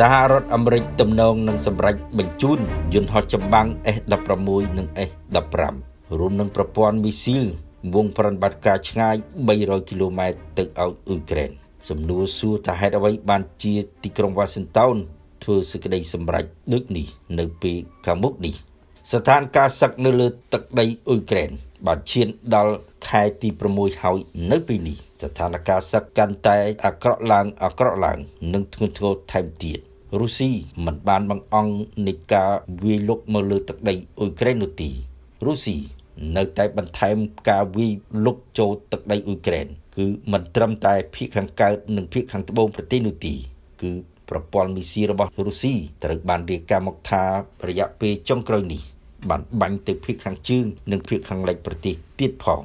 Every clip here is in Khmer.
សហរដ្ឋអាមេរិកទំនងនឹងសម្រេចបញ្ជូនយន្តហោះចម្បាំង F-16 និង F-15 រួមនឹងប្រព័ន្ធមីស៊ីលវងប្រតិបត្តិការឆ្ងាយ300គីឡូម៉ែត្រទៅឲ្យអ៊ុយក្រែនសំណួរសួរថាហេតុអ្វីបានជាទីក្រុងវ៉ាស៊ីនតោនធ្វើសេចក្តីសម្រេចដូចនេះនៅពេលខាងមុខនេះស្ថានភាពសឹកនៅលើទឹកដីអ៊ុយក្រែន បានឈានដល់ខែទី6ហើយនៅពេលនេះស្ថានភាពសឹកកាន់តែ អាក្រក់ឡើង អាក្រក់ឡើងនិងធ្ងន់ធ្ងរថែមទៀតរុស្ស៊ីមិនបានបង្អង់នៃការវាយលុកមកលើទឹកដីអ៊ុយក្រែននោះទេរុស្ស៊ីនៅតែបន្ថែមការវាយលុកចូលទឹកដីអ៊ុយក្រែនគឺមិនត្រឹមតែភាគខាងកើតនិងភាគខាងត្បូងប្រទេសនោះទេគឺប្រព័ន្ធមីស៊ីរបស់រុស្ស៊ីត្រូវបានរាយការណ៍មកថារយៈពេលចុងក្រោយនេះបានបាញ់ទៅភាគខាងជើងនិងភាគខាងលិចប្រទេសទៀតផង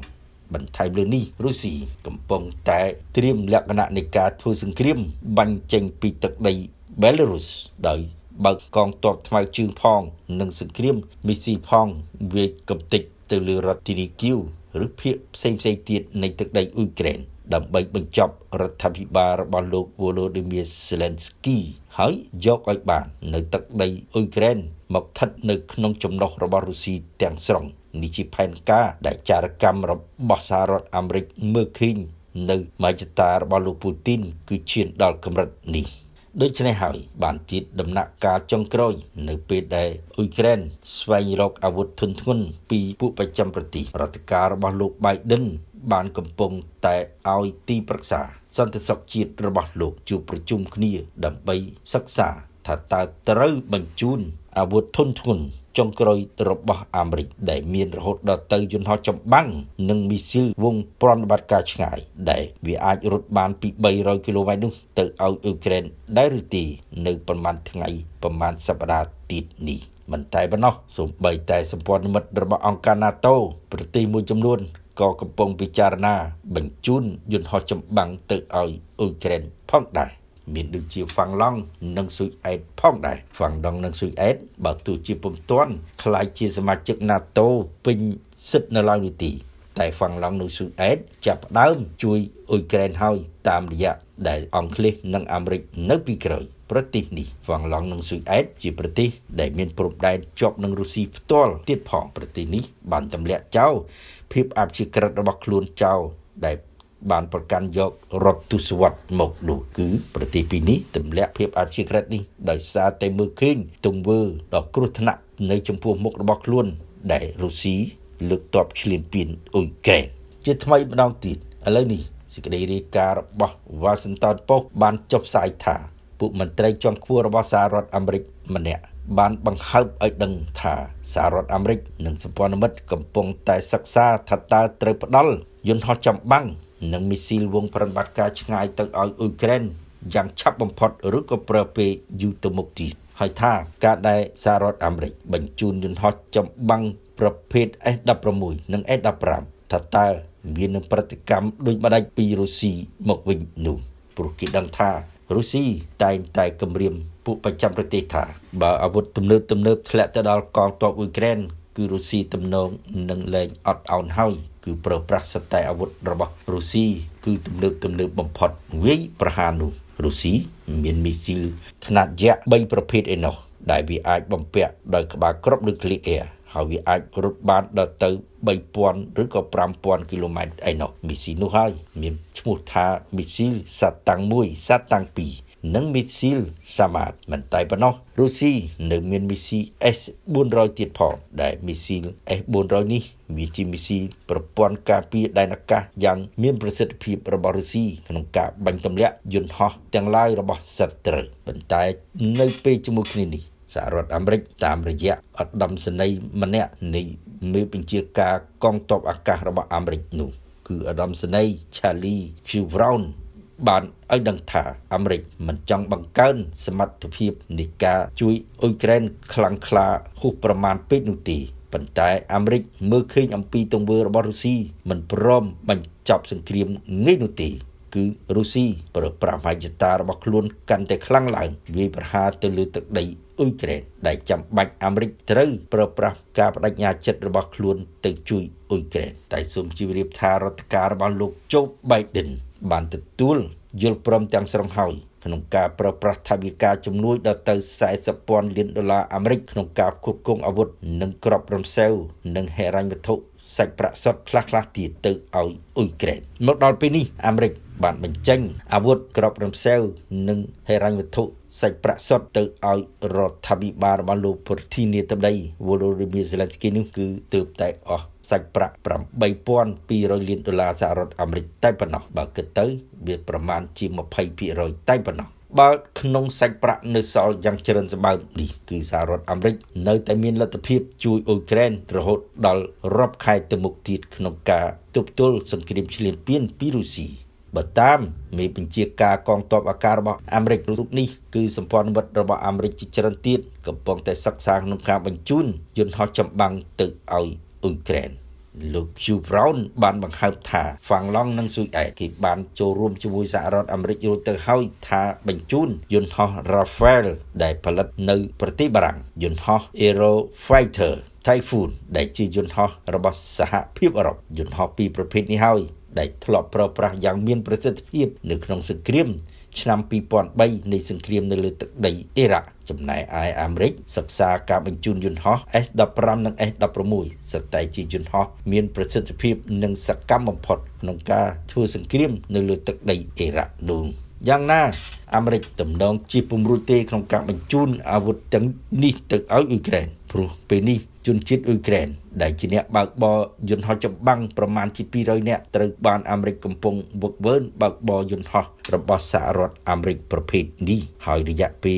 បន្ថែមលើនេះរុស្ស៊ីកំពុងតែត្រៀមលក្ខណៈនៃការធ្វើសង្គ្រាម បាញ់ចេញពីទឹកដី Belarus ដោយ បើកកងទ័ពថ្មើរជើងផងនិងសង្គ្រាមមីស៊ីផងវាយកំទេចទៅលើរដ្ឋធានីគីវឬភាគផ្សេងៗទៀតនៃទឹកដីអ៊ុយក្រែន។ដើម្បីបញ្ចប់រដ្ឋាភិបាលរបស់លោក Volodymyr Zelensky ហើយយកឲ្យបាននៅទឹកដីអ៊ុយក្រែនមកស្ថិតនៅក្នុងចំណុះរបស់រុស្ស៊ីទាំងស្រុងនេះជាផែនការដែលចារកម្មរបស់សហរដ្ឋអាមេរិកមើលឃើញនៅមហិច្ឆតារបស់លោកពូទីនគឺឈានដល់កម្រិតនេះដូច្នេះហើយ បានទៀតដំណាក់កាលចុងក្រោយនៅពេលដែលអ៊ុយក្រែនស្វែងរកអាវុធធុនធ្ងន់ពីពួកប្រចាំប្រទេសរដ្ឋការរបស់លោក Biden បានកំពុងតែឲ្យទីប្រឹក្សាសន្តិសុខជាតិរបស់លោកជួបប្រជុំគ្នា ដើម្បីសិក្សា ថាតើត្រូវបញ្ជូនអាវុធធុនធ្ងន់ចុងក្រោយរបស់អាមេរិកដែលមានរហូតដល់ទៅយន្តហោះចម្បាំងនិងមីស៊ីលវងប្រណិបត្តិការឆ្ងាយដែលវាអាចរត់បានពី300គីឡូម៉ែត្រនោះ ទៅឲ្យអ៊ុយក្រែនដែរឬទេនៅប្រហែលថ្ងៃប្រហែលសប្តាហ៍ទៀតនេះមិនតែប៉ុណ្ណោះសូម្បីតែសម្ព័ន្ធមិត្តរបស់អង្គការ NATO ប្រទេសមួយចំនួនក៏កំពុងពិចារណា បញ្ជូនយន្តហោះចម្បាំងទៅឲ្យអ៊ុយក្រែនផងដែរមានដូចជាហ្វាំងឡង់និងស៊ុយអែតផងដែរហ្វាំងឡង់និងស៊ុយអែតបើទោះជាពុំទាន់ក្លាយជាសមាជិក NATO ពេញសិទ្ធិនៅឡើយនោះទេតែហ្វាំងឡង់និងស៊ុយអែតចាប់ផ្ដើមជួយអ៊ុយក្រែនហើយតាមរយៈដែលអង់គ្លេសនិងអាមេរិកនៅ ពីក្រោយប្រទេសនេះហ្វាំងឡង់និងស៊ុយអែតជាប្រទេសដែលមានព្រំដែនជាប់នឹងរុស្ស៊ីផ្ទាល់ទៀតផងប្រទេសនេះ បានទម្លាក់ចោលភាពអព្យាក្រឹតរបស់ខ្លួនចោលដែលបានប្រកាន់យករត់ទុសវត្តមកនោះគឺ ប្រទេសពីរនេះទម្លាក់ភាពអព្យាក្រឹតនេះដោយសារតែមើលឃើញទង្វើដ៏គ្រោះថ្នាក់នៅចំពោះមុខរបស់ខ្លួនដែលរុស្ស៊ីលើកទ័ពឈ្លានពានអ៊ុយក្រែនជាថ្មីម្ដងទៀតឥឡូវនេះសេចក្តីរាយការណ៍របស់ Washington Post បានចុះផ្សាយថាពួកមន្ត្រីជាន់ខ្ពស់របស់សហរដ្ឋអាមេរិកម្នាក់បានបង្ហើបឲ្យដឹងថាសហរដ្ឋអាមេរិក និងសម្ព័ន្ធមិត្តកំពុងតែសិក្សាថាតើត្រូវផ្ដល់យន្តហោះចម្បាំងនិងមីស៊ីលវងប្រតិបត្តិការឆ្ងាយទៅឲ្យអ៊ុយក្រែនយ៉ាងឆាប់បំផុតឬក៏ប្រើពេលយូរទៅមុខទៀតហើយថាការដែលសហរដ្ឋអាមេរិកបញ្ជូនយន្តហោះចម្បាំងប្រភេទ S-16 និង S-15 ថាតើមាននឹងប្រតិកម្មដោយបដិសេធពីរុស្ស៊ីមកវិញនោះ ព្រោះគេដឹងថារុស្ស៊ីតែងតែគម្រាមពួកប្រចាំប្រទេសថាបើអាវុធទំនើបទំនើបធ្លាក់ទៅដល់កងទ័ពអ៊ុយក្រែនគឺរុស្ស៊ីទំនងនឹងលែងអត់ឱនហើយគឺប្រើប្រាស់សតែអាវុធរបស់រុស្ស៊ីគឺទំនើបទំនើបបំផុតវាយប្រហារនោះរុស្ស៊ីមានមីស៊ីលខ្នាតយក្ស3ប្រភេទឯណោះដែលវាអាចបំពាក់ដោយក្បាលគ្រាប់ឬគ្លីអែរហើយវាអាចរត់បានដល់ទៅ3000ឬក៏5000គីឡូម៉ែត្រឯណោះមីស៊ីនោះហើយ មានឈ្មោះថាមីស៊ីលសាតាំង1សាតាំង2និងមីស៊ីលសាម៉ាតមិនតែប៉ុណ្ណោះរុស្ស៊ីនៅមានមីស៊ី S 400ទៀតផងដែលមីស៊ីល S 400នេះវាជាមីស៊ីលប្រព័ន្ធការពារដែនអាកាសយ៉ាងមានប្រសិទ្ធភាពរបស់រុស្ស៊ីក្នុងការបាញ់ទម្លាក់យន្តហោះទាំងឡាយរបស់សត្រូវប៉ុន្តែ នៅពេលជាមួយគ្នានេះសហរដ្ឋអាមេរិក តាមរយៈឧត្តមសេនីយ៍ម្នាក់នៃមេបញ្ជាការកងទ័ពអាកាសរបស់អាមេរិកនោះគឺឧត្តមសេនីយ៍ Charlie Chevron បានឲ្យដឹងថាអាមេរិកមិនចង់បង្កើន សមត្ថភាពនៃការជួយអ៊ុយក្រែន ខ្លាំងក្លាហួសប្រមាណពេកនោះទេប៉ុន្តែអាមេរិកមើលឃើញអំពីទង្វើរបស់រុស្ស៊ីមិនព្រមបញ្ចប់សង្គ្រាមងាយនោះទេគឺរុស្ស៊ីប្រប្រាំហិច្ឆតារបស់ខ្លួនកាន់តែខ្លាំងឡើងវាយប្រហារទៅលើទឹកដីអ៊ុយក្រែនដែលចាំបាច់អាមេរិកត្រូវប្រើប្រាស់ការបដិញ្ញាចិត្តរបស់ខ្លួនទៅជួយអ៊ុយក្រែនតែសូមជម្រាបថារដ្ឋការរបស់លោកជូបៃដិនបានទទួល យល់ព្រមទាំងស្រុងហើយក្នុងការ ប្រើប្រាស់ថវិកាជំនួយដល់ទៅ40,000លានដុល្លារអាមេរិកក្នុងការផ្គត់ផ្គង់អាវុធនិងគ្រាប់រំសេវនិងហិរញ្ញវត្ថុសាច់ប្រាក់សុទ្ធខ្លះៗទៀតទៅឲ្យអ៊ុយក្រែនមកដល់ពេលនេះអាមេរិកបានបញ្ចេញអាវុធក្របរំសេវនិងហិរញ្ញវត្ថុសាច់ប្រាក់សុទ្ធទៅឲ្យរដ្ឋាភិបាលរបស់លោកប្រធានាធិបតី Volodymyr Zelensky នោះគឺទើបតែអស់សាច់ប្រាក់8200លានដុល្លារសហរដ្ឋអាមេរិកតែប៉ុណ្ណោះបើគិតទៅ វាប្រមាណជា20%តែប៉ុណ្ណោះបើក្នុងសាច់ប្រាក់នៅសល់យ៉ាងច្រើនសម្បើមនេះគឺសហរដ្ឋអាមេរិកនៅតែមានលទ្ធភាព ជួយអ៊ុយក្រែនរហូត ដល់រាប់ខែទៅមុខទៀតក្នុងការទប់ទល់សង្គ្រាមឈ្លានពានពីរុស្ស៊ីបើតាមមេបញ្ជាការកងទ័ពអាកាសរបស់អាមេរិករូបនេះគឺសម្ព័ន្ធមិត្តរបស់អាមេរិកជាច្រើនទៀតកំពុងតែសិក្សាក្នុងការបញ្ជូនយន្តហោះចម្បាំងទៅឲ្យអ៊ុយក្រែនលោក Hugh Brown បានបង្ហើបថាហ្វាំងឡង់និងស៊ុយអែតគេបានចូលរួមជាមួយសហរដ្ឋអាមេរិករួចទៅហើយថាបញ្ជូនយន្តហោះ Rafale ដែលផលិតនៅប្រទេសបារាំងយន្តហោះ Aerofighter Typhoon ដែលជាយន្តហោះរបស់សហភាពអឺរ៉ុបយន្តហោះពីរប្រភេទនេះហើយដែលធ្លាប់ប្រើប្រាស់យ៉ាងមាន ប្រសិទ្ធភាពនៅក្នុងសង្គ្រាម ឆ្នាំ2003នៃសង្គ្រាមនៅលើទឹកដីអ៊ីរ៉ាក់ចំណែកឯអាមេរិកសិក្សាការបញ្ជូនយន្តហោះ S-15 និង S-16 ស្ទើរជាយន្តហោះ មានប្រសិទ្ធភាពនិងសកម្មបំផុត ក្នុងការធ្វើសង្គ្រាម នៅលើទឹកដីអ៊ីរ៉ាក់នោះយ៉ាងណា អាមេរិកទំនងជាពំរួចទេក្នុងការបញ្ជូន អាវុធទាំងនេះទៅឲ្យអ៊ុយក្រែនព្រោះពេលនេះជនជាតិអ៊ុយក្រែនដែលជាអ្នកបើកបរយន្តហោះចម្បាំងប្រមាណជា200នាក់ត្រូវបានអាមេរិកកំពុងវឹកវើបើកបរយន្តហោះរបស់សហរដ្ឋអាមេរិកប្រភេទនេះហើយរយៈពេល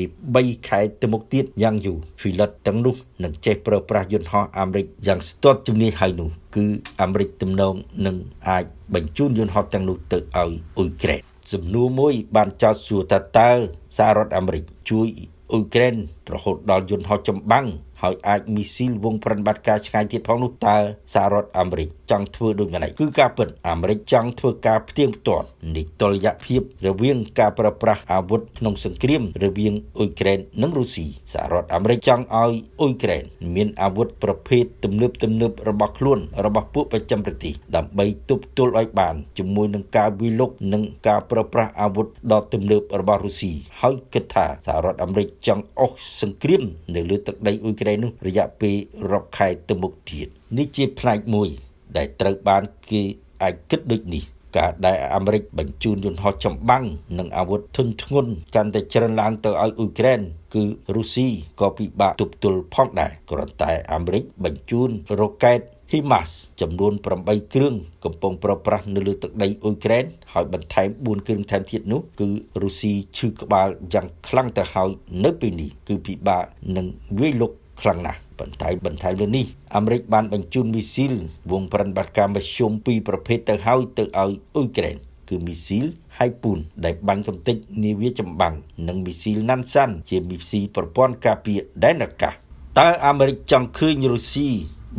3ខែទៅមុខទៀតយ៉ាងយូរភីឡុតទាំងនោះនឹងចេះប្រើប្រាស់យន្តហោះអាមេរិកយ៉ាងស្ទាត់ជំនាញហើយនោះគឺអាមេរិកទំនងនឹងអាចបញ្ជូនយន្តហោះទាំងនោះទៅឲ្យអ៊ុយក្រែនសំណួរមួយបានចោទសួរថាតើសហរដ្ឋអាមេរិកជួយអ៊ុយក្រែនរហូតដល់យន្តហោះចម្បាំងហើយអាចមីស៊ីលវងប្រនបត្តិការឆ្ងាយទៀតផងនោះតើសាររដ្ឋអាមេរិកចង់ធ្វើដូចម្ល៉េះគឺការពិតអាមេរិកចង់ធ្វើការផ្ទៀងផ្ទាត់នៃតុល្យភាពរវាងការប្រព្រឹត្តអាវុធក្នុងសង្គ្រាមរវាងអ៊ុយក្រែន និងរុស្ស៊ីសហរដ្ឋអាមេរិកចង់ឲ្យអ៊ុយក្រែន មានអាវុធប្រភេទទំនើបទំនើបរបស់ខ្លួន របស់ពួកប្រចាំប្រទេសដើម្បីទប់ទល់ឲ្យបានជាមួយនឹងការវិលុកនិងការប្រព្រឹត្តអាវុធដ៏ទំនើប របស់រុស្ស៊ីហើយគិតថាសហរដ្ឋអាមេរិកចង់អុសសង្គ្រាមនៅលើទឹកដីអ៊ុយក្រែននោះរយៈពេលរាប់ខែទៅមុខទៀតនេះជាផ្នែកមួយដែលត្រូវបាន គេអាចគិតដូចនេះការដែលអាមេរិក បញ្ជូនយន្តហោះចម្បាំងនិងអាវុធធុនធ្ងន់កាន់តែច្រើនឡើងទៅឲ្យអ៊ុយក្រែនគឺរុស្ស៊ីក៏ពិបាកទប់ទល់ផងដែរគ្រាន់តែអាមេរិកបញ្ជូនរ៉ុកែត HIMARS ចំនួន8គ្រឿងកំពុងប្រប្រាស់នៅលើទឹកដីអ៊ុយក្រែនហើយបន្ថែម4គ្រឿងថែមទៀតនោះគឺរុស្ស៊ីឈឺក្បាលយ៉ាងខ្លាំងទៅហើយនៅពេលនេះគឺពិបាកនឹងវាយលុកខ្លាំងណាស់ប៉ុន្តែបន្ថែមលើនេះអាមេរិក បានបញ្ជូនមីស៊ីលវងប្រិនបត្តិកម្មមធ្យមពីរប្រភេទទៅហើយទៅឲ្យអ៊ុយក្រែនគឺមីស៊ីលហៃពូនដែលបាញ់កំទេចនាវាចម្បាំងនិងមីស៊ីលណាន់សាន់ជាមីស៊ីលប្រព័ន្ធការពារដែនអាកាសតើអាមេរិកចង់ឃើញរុស្ស៊ី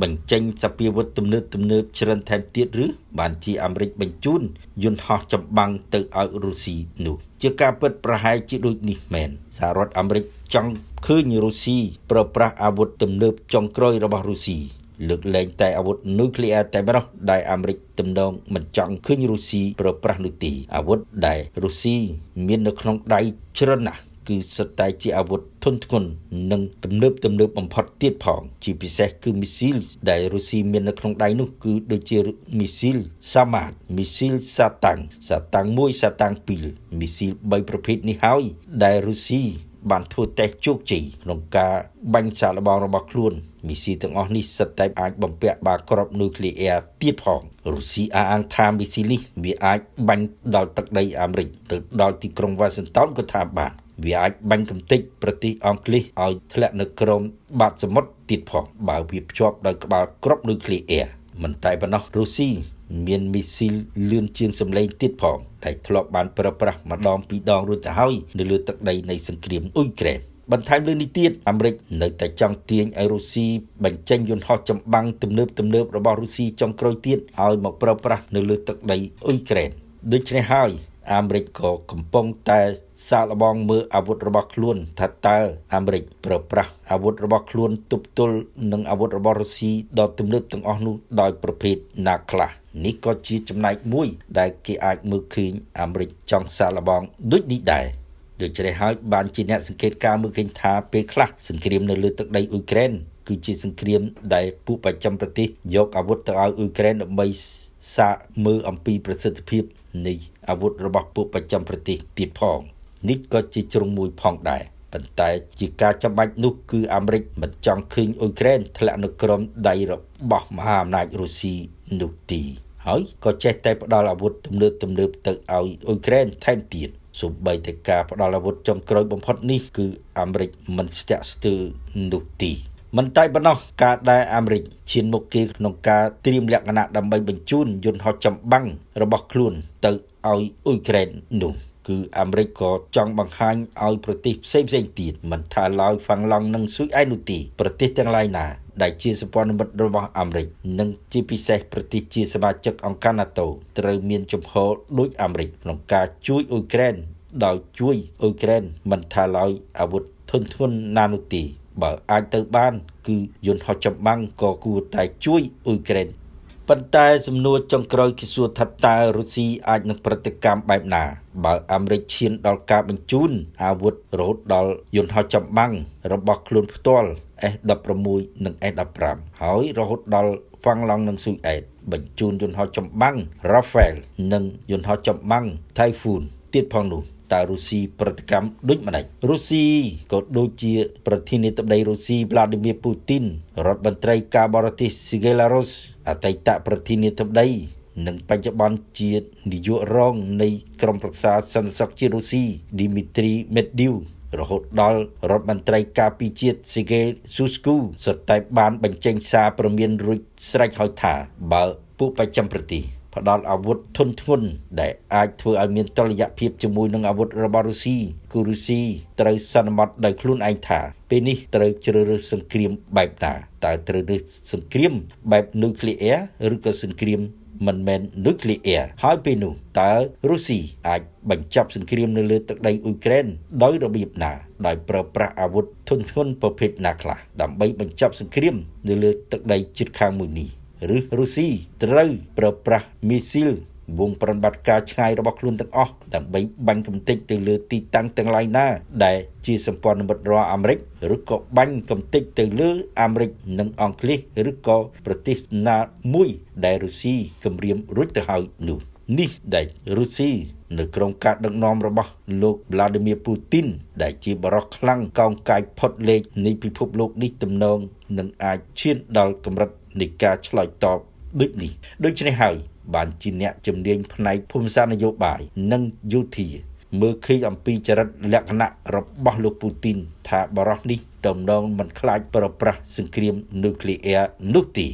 បញ្ចេញសពាវុធទំនើបទំនើប ច្រើនថែមទៀតឬបានជាអាមេរិកបញ្ជូនយន្តហោះចម្បាំងទៅឲ្យរុស្ស៊ីនោះជាការពិតប្រហែលជាដូចនេះមែនសហរដ្ឋអាមេរិកចង់ឃើញរុស្ស៊ីប្រើប្រាស់អាវុធទំនើបចុងក្រោយរបស់រុស្ស៊ីលើកលែងតែអាវុធន៊ុយក្លេអ៊ែរតែម្ដងដែលអាមេរិកទំនងមិនចង់ឃើញរុស្ស៊ីប្រើប្រាស់នោះទេអាវុធដែលរុស្ស៊ីមាននៅក្នុងដៃច្រើនណាស់ គឺសិតតែជាអាវុធធនធ្ងន់និងទំនើបទំនើបបំផុតទៀតផង ជាពិសេសគឺមីស៊ីលដែលរុស្ស៊ីមាននៅក្នុងដៃនោះគឺដូចជាមីស៊ីលសាម៉ាតមីស៊ីលសាតាំងសាតាំង1សាតាំង2មីស៊ីល3ប្រភេទនេះហើយដែលរុស្ស៊ីបានធ្វើតេស្តជោគជ័យក្នុងការបាញ់សារល្បងរបស់ខ្លួនមីស៊ីទាំងអស់នេះសិតតែអាចបំពាក់បាក្របនុយក្លេអ៊ែរទៀតផងរុស្ស៊ីអាងថាមីស៊ីនេះវាអាចបាញ់ដល់ទឹកដីអាមេរិកទៅដល់ទីក្រុងវ៉ាស៊ីនតោនក៏ថាបាន វាអាចបាញ់កំទេចប្រទេសអង់គ្លេសឲ្យធ្លាក់នៅក្រោមបាតសមុទ្រទៀតផងបើវាភ្ជាប់ដោយក្បាលក្របនុយក្លេអ៊ែរមិនតែប៉ុណ្ណោះរុស្ស៊ីមានមីស៊ីលលឿនជាងសម្លេងទៀតផងដែលធ្លាប់បានប្រើប្រាស់ម្ដង ពីរដងរួចទៅហើយនៅលើទឹកដីនៃសង្គ្រាមអ៊ុយក្រែនបន្ថែមលើនេះទៀតអាមេរិក នៅតែចង់ទាញឲ្យរុស្ស៊ីបញ្ចេញយន្តហោះចម្បាំងទំនើបទំនើបរបស់រុស្ស៊ីចុងក្រោយទៀតឲ្យមកប្រើប្រាស់នៅលើទឹកដីអ៊ុយក្រែនដូច្នេះហើយអាមេរិកក៏កំពុងតែសាកល្បងមើលអាវុធរបស់ខ្លួន ថាតើអាមេរិកប្រើប្រាស់អាវុធរបស់ខ្លួនទប់ទល់នឹងអាវុធរបស់រុស្ស៊ីដ៏ទំនើបទាំងអស់នោះដោយប្រភេទណាខ្លះនេះក៏ជាចំណែកមួយដែលគេអាចមើលឃើញអាមេរិកចង់សាកល្បងដូចនេះដែរដូច្នេះហើយបានជាអ្នកសង្កេតការមើលឃើញថាពេលខ្លះសង្គ្រាមនៅលើទឹកដីអ៊ុយក្រែនគឺជាសង្គ្រាមដែលពួកប្រចាំប្រទេសយកអាវុធទៅឲ្យអ៊ុយក្រែនដើម្បីសាកមើលអំពីប្រសិទ្ធភាពនៃអាវុធរបស់ពួកប្រចាំប្រទេសទៀតផងនេះក៏ជាជ្រុងមួយផងដែរប៉ុន្តែជាការចាំបាច់នោះគឺអាមេរិកមិនចង់ឃើញអ៊ុយក្រែនធ្លាក់នៅក្រោមដៃរបស់មហាអំណាចរុស្ស៊ីនោះទី ហើយក៏ចេះតែផ្ដល់អាវុធទំនើបទំនើបទៅឲ្យអ៊ុយក្រែនថែមទៀតសូម្បីតែការផ្ដល់អាវុធចុងក្រោយបំផុតនេះគឺអាមេរិកមិនស្ទាក់ស្ទើរនោះទី។មិនតែប៉ុណ្ណោះការដែលអាមេរិកឈានមុខគេក្នុងការត្រៀមលក្ខណៈដើម្បីបញ្ជូនយន្តហោះចម្បាំងរបស់ខ្លួនទៅឲ្យអ៊ុយក្រែននោះ គឺអាមេរិកក៏ចង់បង្ហាញឲ្យប្រទេសផ្សេងផ្សេងទៀតមិនថាឡើយហ្វាំងឡង់និងស៊ុយអែននោះទេប្រទេសទាំងឡាយណាដែលជាសម្ព័ន្ធមិត្តរបស់អាមេរិកនិងជាពិសេសប្រទេសជាសមាជិកអង្គការ NATO ត្រូវមានចំហដូចអាមេរិកក្នុងការជួយអ៊ុយក្រែនដោយជួយអ៊ុយក្រែនមិនថាឡើយអាវុធធនធានណានោះទេបើអាចទៅបានគឺយន្តហោះចម្បាំងក៏គួរតែជួយអ៊ុយក្រែនប៉ុន្តែសំណួរចុងក្រោយគឺសួរថាតើរុស្ស៊ីអាចនឹងប្រតិកម្មបែបណា បើអាមេរិកឈានដល់ការបញ្ជូនអាវុធរហូតដល់យន្តហោះចម្បាំងរបស់ខ្លួនផ្ទាល់ S16 និង S15 ហើយរហូតដល់ហ្វាំងឡង់និងស៊ុយអែតបញ្ជូនយន្តហោះចម្បាំង Rafael និងយន្តហោះចម្បាំង Typhoon ទៀតផងនោះតើរុស្ស៊ីប្រតិកម្មដូចម្ដេចរុស្ស៊ីក៏ដូចជាប្រធានាធិបតីរុស្ស៊ី Vladimir Putin រដ្ឋមន្ត្រីការបរទេស Sergei Lavrov អតីតប្រធានាធិបតីនិងបច្ចុប្បន្នជានាយករងនៃក្រមប្រឹក្សាសន្តិសុខជាតិរុស្ស៊ី Dmitry Medvedev រហូតដល់រដ្ឋមន្ត្រីការពារជាតិ Sergei Shoigu សតតែបានបញ្ចេញសារព្រមានរួចស្រេចហើយថាបើពួកប្រចាំប្រទេសផ្ដល់អាវុធធុនធ្ងន់ដែលអាចធ្វើឲ្យមានតលយៈភាពជាមួយនឹងអាវុធរបស់រុស្ស៊ីគឺរុស្ស៊ីត្រូវសន្មត់ដោយខ្លួនឯងថាពេលនេះត្រូវជ្រើសរើសសង្គ្រាមបែបណាតើត្រូវរើសសង្គ្រាមបែបនុយក្លេអ៊ែរឬក៏សង្គ្រាមមិនមែននុយក្លេអ៊ែរហើយពេលនោះតើរុស្ស៊ីអាចបញ្ចប់សង្គ្រាមនៅលើទឹកដីអ៊ុយក្រែនដោយរបៀបណាដោយប្រើប្រាស់អាវុធធុនធ្ងន់ប្រភេទណាខ្លះដើម្បីបញ្ចប់សង្គ្រាមនៅលើទឹកដីជិតខាងមួយនេះឬរុស្ស៊ីត្រូវប្រើប្រាស់មីស៊ីលវងប្រនបត្តិការឆ្ងាយរបស់ខ្លួនទាំងអស់ដើម្បីបាញ់កំទេចទៅលើ ទីតាំងទាំងឡាយណាដែលជាសម្ព័ន្ធមិត្តរដ្ឋអាមេរិកឬក៏បាញ់កំទេចទៅលើអាមេរិក និងអង់គ្លេសឬក៏ប្រទេសណាមួយដែលរុស្ស៊ីគម្រាមរួចទៅហើយនោះ នេះដែលរុស្ស៊ីនៅក្នុងការដឹកនាំរបស់លោក Vladimir Putin ដែលជាបរិសខ្លាំងកោងកាយផុតលេខនៃពិភពលោកនេះទំនងនឹងអាចឈានដល់កម្រិតនៃការឆ្លើយតបដូចនេះ ដូច្នេះហើយបានជាអ្នកជំនាញផ្នែកភូមិសាស្ត្រនយោបាយនិងយោធា មើលឃើញអំពីចរិតលក្ខណៈរបស់លោកពូទីន ថាបរិះនេះតំណងមិនខ្លាចប្រព្រឹត្តសង្គ្រាមនុយក្លេអ៊ែរនោះទេ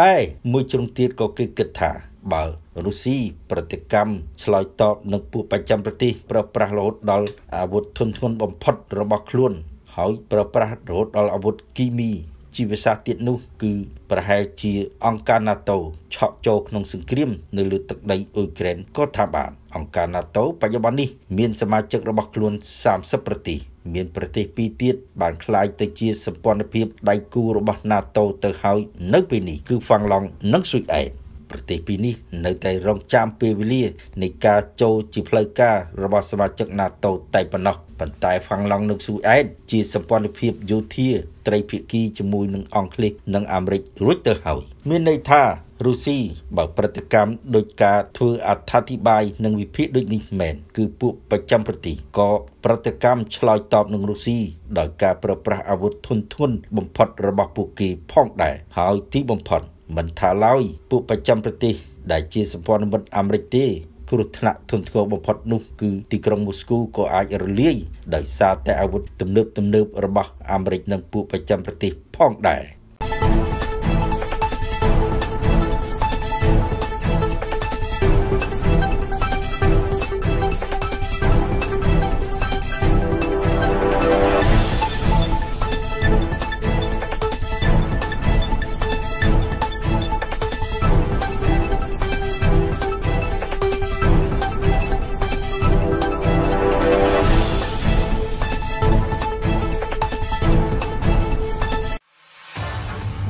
តែមួយជ្រុងទៀតក៏គេគិតថា បើរុស្ស៊ីប្រតិកម្មឆ្លើយតបនឹងពួកប្រចាំប្រទេសប្រព្រឹត្តរហូតដល់អាវុធធនធានបំផុតរបស់ខ្លួន ហើយប្រព្រឹត្តរហូតដល់អាវុធគីមីជីវសាស្ត្រទៀតនោះគឺប្រហែលជា អង្គការ NATO ឆក់ចូលក្នុងសង្គ្រាមនៅលើទឹកដីអ៊ុយក្រែនក៏ថាបានអង្គការ NATO បច្ចុប្បន្ននេះ មានសមាជិករបស់ខ្លួន30ប្រទេសមានប្រទេសពីរទៀតបានคล้ายទៅជាសម្ព័ន្ធភាពដៃគូរបស់ NATO ទៅហើយនៅពេលនេះគឺហ្វាំងឡង់និងស៊ុយអែតប្រទេសពីរនេះនៅតែរងចាំពេលវេលានៃការចូលជាផ្លូវការរបស់សមាជិក NATO តែប៉ុណ្ណោះប៉ុន្តែហ្វាំងឡង់នៅស៊ូអែតជាសម្ព័ន្ធភាពយោធាត្រីភាគីជាមួយនឹងអង់គ្លេសនិងអាមេរិករួចទៅហើយមានន័យថារុស្ស៊ីបើប្រតិកម្មដោយការធ្វើអត្ថាធិប្បាយនិងវិភាគដូចនេះមែនគឺពួកប្រចាំប្រទេសក៏ប្រតិកម្មឆ្លើយតបនឹងរុស្ស៊ីដោយការប្រើប្រាស់អាវុធធុនធ្ងន់បំផុតរបស់ពួកគេផងដែរហើយទីបំផុតមិនថាឡើយពួកប្រចាំប្រទេស ដែលជាសម្ព័ន្ធមិត្តអាមេរិកទេគ្រោះថ្នាក់ធនធានបំផុត នោះ គឺទីក្រុងមូស្គូក៏អាចរលាយដោយសារតែអាវុធទំនើបទំនើបរបស់អាមេរិកនិងពួកប្រចាំប្រទេសផងដែរ។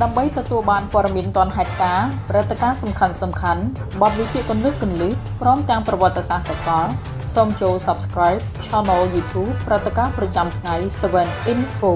ដើម្បីទទួលបានព័ត៌មានទាន់ហេតុការណ៍ព្រឹត្តិការណ៍សំខាន់សំខាន់បទវិភាគកន្លឹះកន្លឹះព្រមទាំងប្រវត្តិសាស្ត្រសកលសូមចូល Subscribe Channel YouTube ព្រឹត្តិការណ៍ប្រចាំថ្ងៃ7 Info